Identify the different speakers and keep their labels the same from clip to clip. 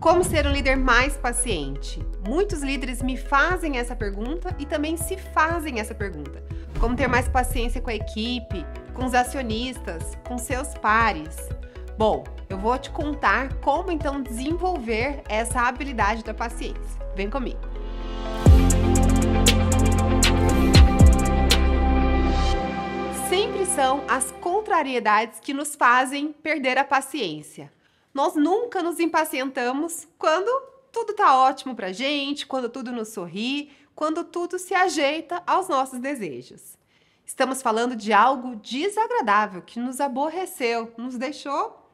Speaker 1: Como ser um líder mais paciente? Muitos líderes me fazem essa pergunta e também se fazem essa pergunta. Como ter mais paciência com a equipe, com os acionistas, com seus pares? Bom, eu vou te contar como então desenvolver essa habilidade da paciência. Vem comigo. Sempre são as contrariedades que nos fazem perder a paciência. Nós nunca nos impacientamos quando tudo tá ótimo pra gente, quando tudo nos sorri, quando tudo se ajeita aos nossos desejos. Estamos falando de algo desagradável que nos aborreceu, nos deixou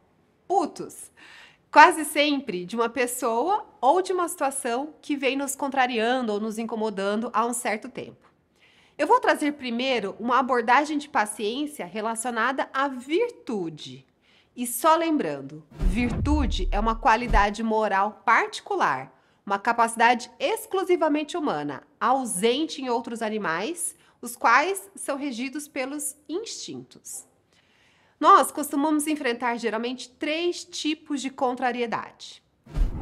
Speaker 1: putos. Quase sempre de uma pessoa ou de uma situação que vem nos contrariando ou nos incomodando há um certo tempo. Eu vou trazer primeiro uma abordagem de paciência relacionada à virtude, e só lembrando, virtude é uma qualidade moral particular, uma capacidade exclusivamente humana, ausente em outros animais, os quais são regidos pelos instintos. Nós costumamos enfrentar geralmente três tipos de contrariedade.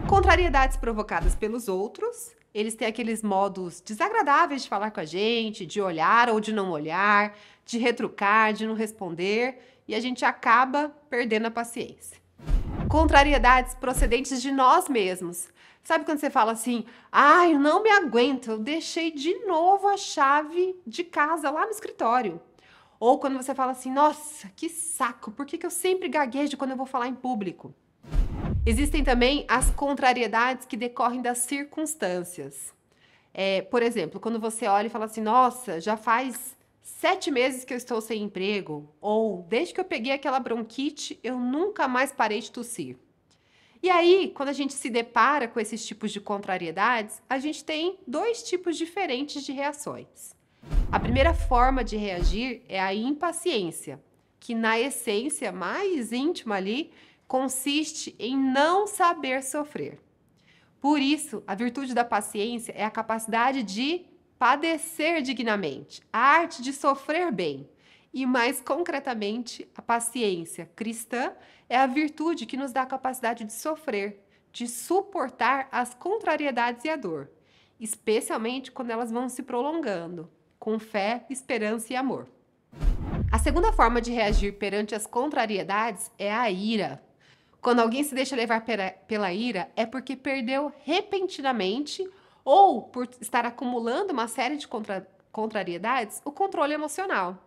Speaker 1: Contrariedades provocadas pelos outros, eles têm aqueles modos desagradáveis de falar com a gente, de olhar ou de não olhar, de retrucar, de não responder e a gente acaba perdendo a paciência. Contrariedades procedentes de nós mesmos. Sabe quando você fala assim: ai, ah, não me aguento, eu deixei de novo a chave de casa lá no escritório. Ou quando você fala assim: nossa, que saco, por que, que eu sempre gaguejo quando eu vou falar em público? Existem também as contrariedades que decorrem das circunstâncias. É, por exemplo, quando você olha e fala assim: nossa, já faz sete meses que eu estou sem emprego, ou desde que eu peguei aquela bronquite, eu nunca mais parei de tossir. E aí, quando a gente se depara com esses tipos de contrariedades, a gente tem dois tipos diferentes de reações. A primeira forma de reagir é a impaciência, que na essência mais íntima ali consiste em não saber sofrer. Por isso, a virtude da paciência é a capacidade de padecer dignamente, a arte de sofrer bem. E mais concretamente, a paciência cristã é a virtude que nos dá a capacidade de sofrer, de suportar as contrariedades e a dor, especialmente quando elas vão se prolongando, com fé, esperança e amor. A segunda forma de reagir perante as contrariedades é a ira. Quando alguém se deixa levar pela ira, é porque perdeu repentinamente ou por estar acumulando uma série de contra contrariedades, o controle emocional.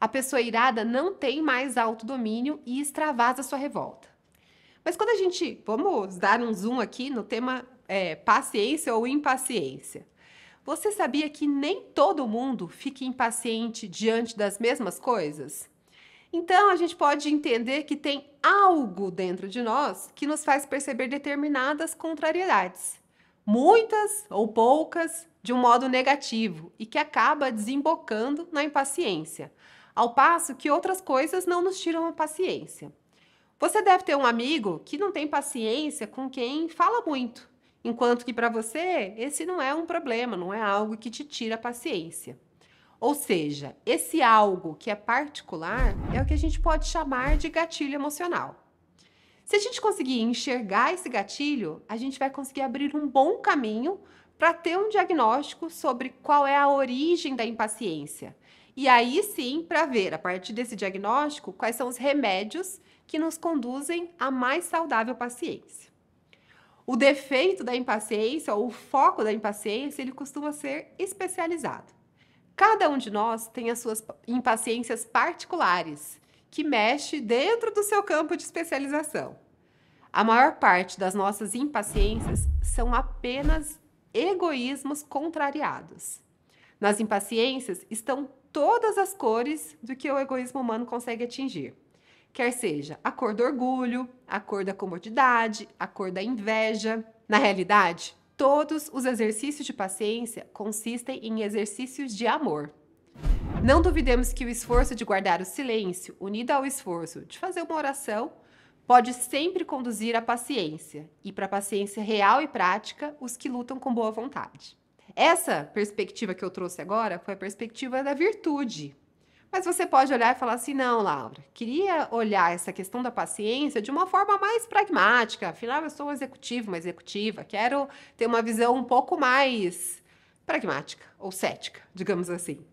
Speaker 1: A pessoa irada não tem mais autodomínio e extravasa sua revolta. Mas quando a gente. Vamos dar um zoom aqui no tema é, paciência ou impaciência. Você sabia que nem todo mundo fica impaciente diante das mesmas coisas? Então, a gente pode entender que tem algo dentro de nós que nos faz perceber determinadas contrariedades muitas ou poucas, de um modo negativo e que acaba desembocando na impaciência, ao passo que outras coisas não nos tiram a paciência. Você deve ter um amigo que não tem paciência com quem fala muito, enquanto que para você esse não é um problema, não é algo que te tira a paciência. Ou seja, esse algo que é particular é o que a gente pode chamar de gatilho emocional. Se a gente conseguir enxergar esse gatilho, a gente vai conseguir abrir um bom caminho para ter um diagnóstico sobre qual é a origem da impaciência. E aí sim, para ver, a partir desse diagnóstico, quais são os remédios que nos conduzem à mais saudável paciência. O defeito da impaciência, ou o foco da impaciência, ele costuma ser especializado. Cada um de nós tem as suas impaciências particulares que mexe dentro do seu campo de especialização. A maior parte das nossas impaciências são apenas egoísmos contrariados. Nas impaciências estão todas as cores do que o egoísmo humano consegue atingir. Quer seja a cor do orgulho, a cor da comodidade, a cor da inveja. Na realidade, todos os exercícios de paciência consistem em exercícios de amor. Não duvidemos que o esforço de guardar o silêncio, unido ao esforço de fazer uma oração, pode sempre conduzir à paciência e para a paciência real e prática os que lutam com boa vontade. Essa perspectiva que eu trouxe agora foi a perspectiva da virtude. Mas você pode olhar e falar assim: não, Laura, queria olhar essa questão da paciência de uma forma mais pragmática. Afinal, eu sou um executivo, uma executiva, quero ter uma visão um pouco mais pragmática ou cética, digamos assim.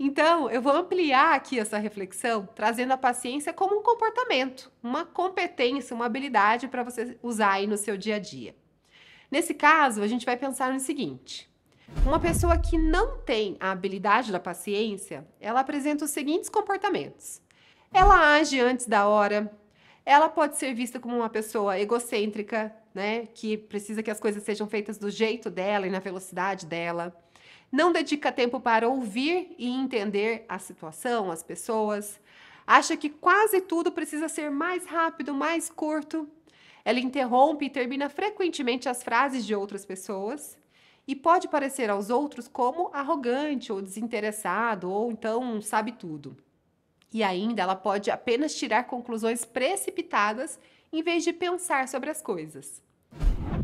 Speaker 1: Então, eu vou ampliar aqui essa reflexão, trazendo a paciência como um comportamento, uma competência, uma habilidade para você usar aí no seu dia a dia. Nesse caso, a gente vai pensar no seguinte: uma pessoa que não tem a habilidade da paciência, ela apresenta os seguintes comportamentos. Ela age antes da hora, ela pode ser vista como uma pessoa egocêntrica, né, que precisa que as coisas sejam feitas do jeito dela e na velocidade dela não dedica tempo para ouvir e entender a situação, as pessoas, acha que quase tudo precisa ser mais rápido, mais curto. Ela interrompe e termina frequentemente as frases de outras pessoas e pode parecer aos outros como arrogante ou desinteressado ou então sabe tudo. E ainda ela pode apenas tirar conclusões precipitadas em vez de pensar sobre as coisas.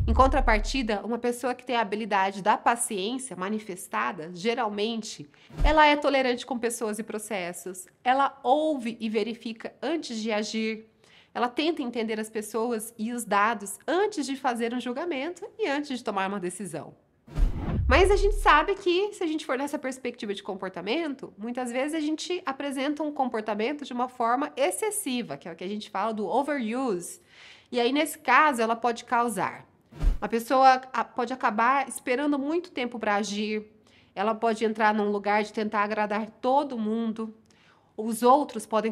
Speaker 1: Em contrapartida, uma pessoa que tem a habilidade da paciência manifestada, geralmente, ela é tolerante com pessoas e processos. Ela ouve e verifica antes de agir. Ela tenta entender as pessoas e os dados antes de fazer um julgamento e antes de tomar uma decisão. Mas a gente sabe que, se a gente for nessa perspectiva de comportamento, muitas vezes a gente apresenta um comportamento de uma forma excessiva, que é o que a gente fala do overuse. E aí, nesse caso, ela pode causar a pessoa pode acabar esperando muito tempo para agir, ela pode entrar num lugar de tentar agradar todo mundo. Os outros podem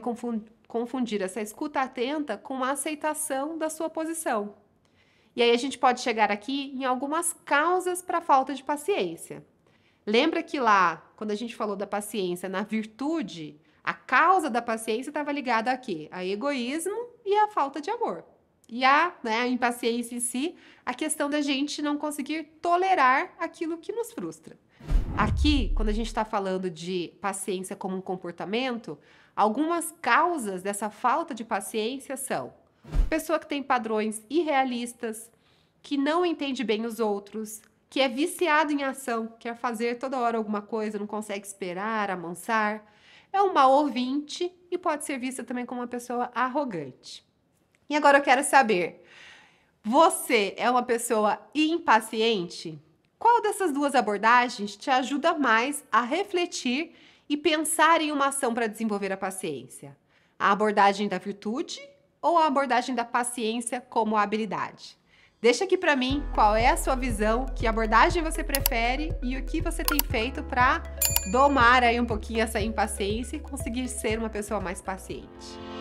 Speaker 1: confundir essa escuta atenta com a aceitação da sua posição. E aí a gente pode chegar aqui em algumas causas para falta de paciência. Lembra que lá, quando a gente falou da paciência na virtude, a causa da paciência estava ligada a quê? A egoísmo e a falta de amor. E a, né, a impaciência em si, a questão da gente não conseguir tolerar aquilo que nos frustra. Aqui, quando a gente está falando de paciência como um comportamento, algumas causas dessa falta de paciência são pessoa que tem padrões irrealistas, que não entende bem os outros, que é viciado em ação, quer fazer toda hora alguma coisa, não consegue esperar, amansar. É um mau ouvinte e pode ser vista também como uma pessoa arrogante. E agora eu quero saber: você é uma pessoa impaciente? Qual dessas duas abordagens te ajuda mais a refletir e pensar em uma ação para desenvolver a paciência? A abordagem da virtude ou a abordagem da paciência como habilidade? Deixa aqui para mim qual é a sua visão, que abordagem você prefere e o que você tem feito para domar aí um pouquinho essa impaciência e conseguir ser uma pessoa mais paciente.